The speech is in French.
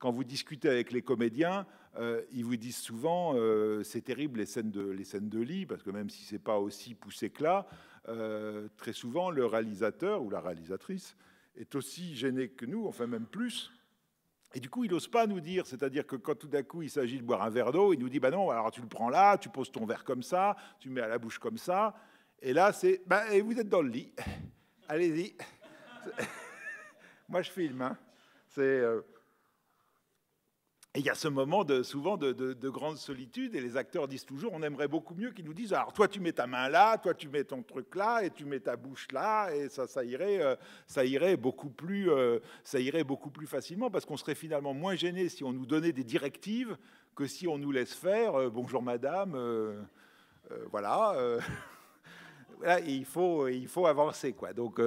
quand vous discutez avec les comédiens, euh, ils vous disent souvent euh, c'est terrible les scènes, de, les scènes de lit, parce que même si c'est pas aussi poussé que là, euh, très souvent le réalisateur ou la réalisatrice est aussi gêné que nous, enfin même plus. Et du coup, il n'ose pas nous dire, c'est-à-dire que quand tout d'un coup il s'agit de boire un verre d'eau, il nous dit bah non, alors tu le prends là, tu poses ton verre comme ça, tu mets à la bouche comme ça, et là c'est bah, et vous êtes dans le lit, allez-y. Moi je filme, hein. c'est et il y a ce moment de, souvent de, grande solitude, et les acteurs disent toujours, on aimerait beaucoup mieux qu'ils nous disent, alors toi tu mets ta main là, toi tu mets ton truc là, et tu mets ta bouche là, et ça, ça, irait, euh, ça, irait, beaucoup plus, euh, ça irait beaucoup plus facilement, parce qu'on serait finalement moins gêné si on nous donnait des directives que si on nous laisse faire, euh, bonjour madame, voilà. il, faut, il faut avancer, quoi. Donc,